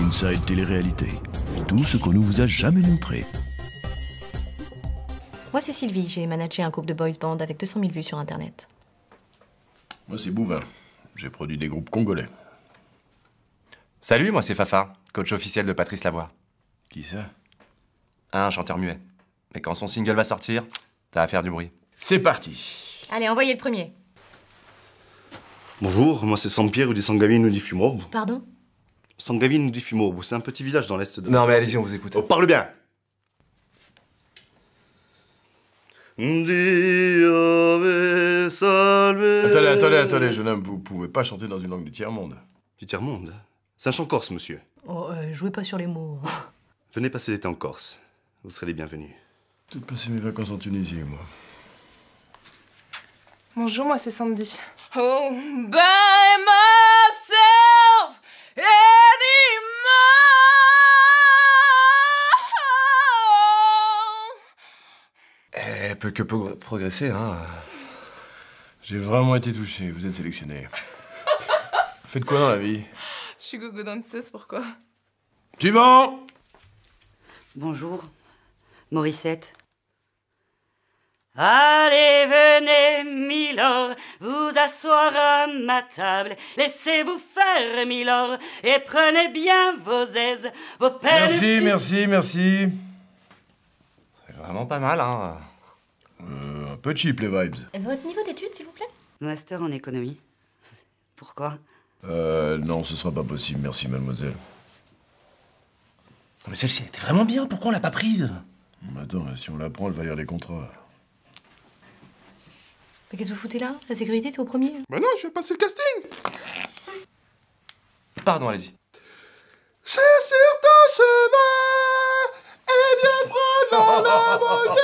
Inside Télé-réalité. Tout ce qu'on ne vous a jamais montré. Moi, c'est Sylvie. J'ai managé un groupe de boys band avec 200 000 vues sur Internet. Moi, c'est Bouvin. J'ai produit des groupes congolais. Salut, moi, c'est Fafa, coach officiel de Patrice Lavoie. Qui ça Un chanteur muet. Mais quand son single va sortir, t'as à faire du bruit. C'est parti Allez, envoyez le premier. Bonjour, moi c'est Sampierre ou des Sangavine ou des Fumorbe. Pardon nous dit fumour c'est un petit village dans l'est de. Non, mais allez-y, on vous écoute. On oh, parle bien Attendez, attendez, attendez, jeune homme, vous pouvez pas chanter dans une langue du tiers-monde. Du tiers-monde C'est un chant corse, monsieur. Oh, euh, jouez pas sur les mots. Venez passer l'été en Corse. Vous serez les bienvenus. J'ai passer mes vacances en Tunisie, moi. Bonjour, moi c'est Sandy. Oh, ma... peut que progresser, hein. J'ai vraiment été touché, vous êtes sélectionné. Faites quoi dans la vie Je suis gogo danseuse, pourquoi Suivant Bonjour, Morissette. Allez, venez, Milord, vous asseoir à ma table. Laissez-vous faire, Milord, et prenez bien vos aises, vos pères. Merci, merci, merci. C'est vraiment pas mal, hein. Euh, un peu cheap les vibes. Votre niveau d'études, s'il vous plaît Master en économie. Pourquoi Euh, non, ce sera pas possible, merci mademoiselle. Non, mais celle-ci, était vraiment bien, pourquoi on l'a pas prise mais Attends, si on la prend, elle va lire les contrats. Mais qu'est-ce que vous foutez là La sécurité, c'est au premier. Bah non, je vais passer le casting Pardon, allez-y. C'est sur ton chemin, prendre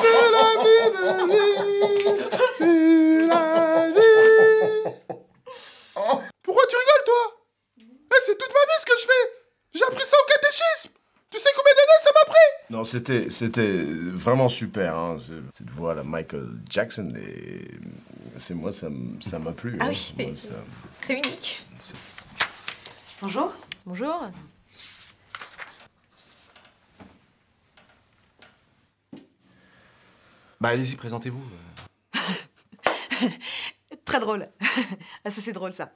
c'est la vie de vie. C'est la vie. Pourquoi tu rigoles, toi eh, C'est toute ma vie ce que je fais. J'ai appris ça au catéchisme. Tu sais combien d'années ça m'a pris Non, c'était, c'était vraiment super. Hein. Cette voix, là, Michael Jackson, et c'est moi, ça, m'a plu. Ah hein. oui, c'est, unique. Bonjour. Bonjour. Bah allez-y, présentez-vous. Très drôle. ah, ça c'est drôle ça.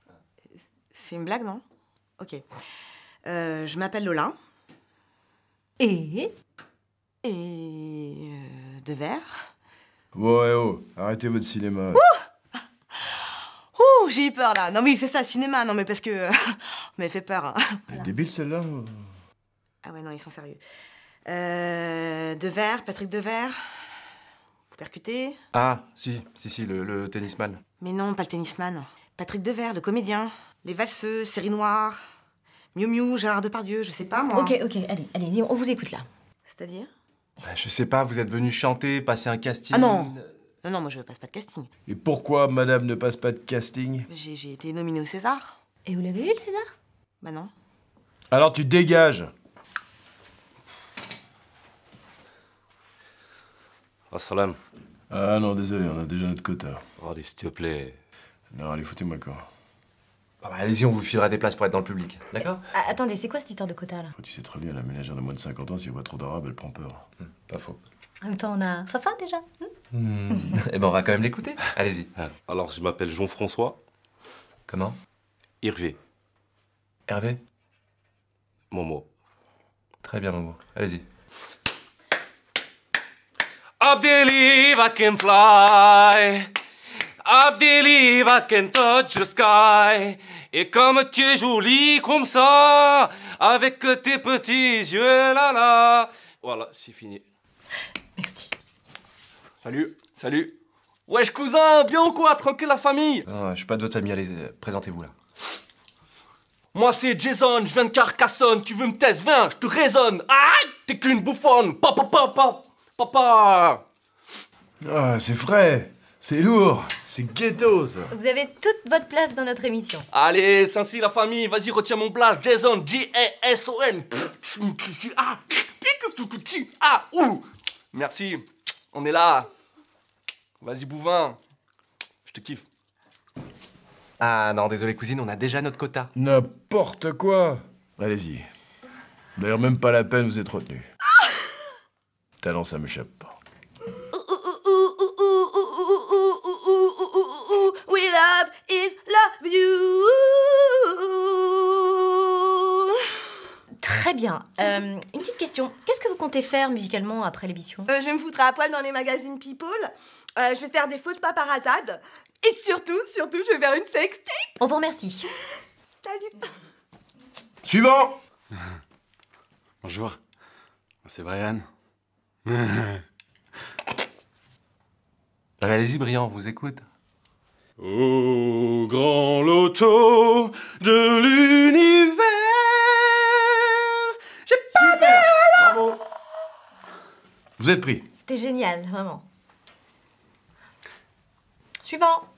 c'est une blague, non Ok. Euh, je m'appelle Lola. Et Et euh, de verre. oh, arrêtez votre cinéma. Ouh, j'ai eu peur là. Non mais c'est ça, cinéma. Non mais parce que mais fait peur. Hein. Elle débile celle-là. Ah ouais, non, ils sont sérieux. Euh, Devers, Patrick Devers percuté Ah, si, si, si, le, tennisman. Mais non, pas le tennisman. Patrick Devers, le comédien. Les valseux, série noire. Miu Miu, Gérard Depardieu, je sais pas moi. Ok, ok, allez, allez, on vous écoute là. C'est-à-dire bah, Je sais pas, vous êtes venu chanter, passer un casting. Ah non Non, non, moi je passe pas de casting. Et pourquoi madame ne passe pas de casting J'ai été nominée au César. Et vous l'avez eu le César Bah non. Alors tu dégages Assalam. Ah non, désolé, on a déjà notre quota. allez, s'il te plaît. Non, allez, foutez-moi le Bah, Allez-y, on vous filera des places pour être dans le public, d'accord ah, Attendez, c'est quoi cette histoire de quota là oh, Tu sais très bien, la ménagère de moins de 50 ans, si elle voit trop d'arabes, elle prend peur. Hmm, pas faux. En même temps, on a Fafa déjà. Et hmm hmm. Eh ben, on va quand même l'écouter. Allez-y. Ah, alors, je m'appelle Jean-François Comment Hervé, Hervé Momo. Très bien, Momo. Allez-y. I I can fly. I I can touch the sky. Et comme tu es jolie comme ça, avec tes petits yeux là là. Voilà, c'est fini. Merci. Salut, salut. Wesh cousin, bien ou quoi Tranquille la famille je suis pas de votre famille, allez, euh, présentez-vous là. Moi c'est Jason, je viens de Carcassonne, tu veux me tester, viens, je te raisonne. Ah T'es qu'une bouffonne, pop pop pop pop Papa ah, C'est frais, c'est lourd, c'est ghetto ça. Vous avez toute votre place dans notre émission. Allez, si la famille, vas-y, retiens mon plat. Jason, J-A-S-O-N. Merci, on est là. Vas-y, Bouvin, je te kiffe. Ah non, désolé, cousine, on a déjà notre quota. N'importe quoi Allez-y. D'ailleurs, même pas la peine, vous êtes retenu. Non, ça m'échappe pas. love is love Très bien. Euh, une petite question. Qu'est-ce que vous comptez faire musicalement après l'émission euh, Je vais me foutre à poil dans les magazines People. Euh, je vais faire des fausses paparazades. Et surtout, surtout, je vais faire une sex On vous remercie. Salut. Suivant. Bonjour. C'est Brian. Allez-y, brillant, vous écoute. Au grand loto de l'univers, j'ai pas de... Bravo Vous êtes pris. C'était génial, vraiment. Suivant.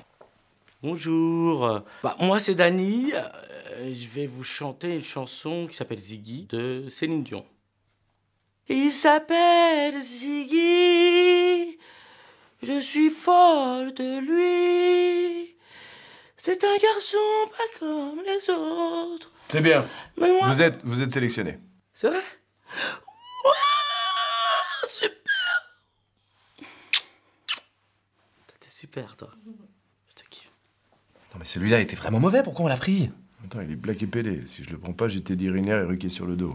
Bonjour. Bah, moi, c'est Dany. Euh, je vais vous chanter une chanson qui s'appelle Ziggy de Céline Dion. Il s'appelle Ziggy. Je suis folle de lui. C'est un garçon pas comme les autres. C'est bien. Vous êtes, sélectionné. C'est vrai Super T'es super, toi. Je te kiffe. Non, mais celui-là était vraiment mauvais. Pourquoi on l'a pris Attends, il est black et Si je le prends pas, j'étais d'irinaire et ruqué sur le dos.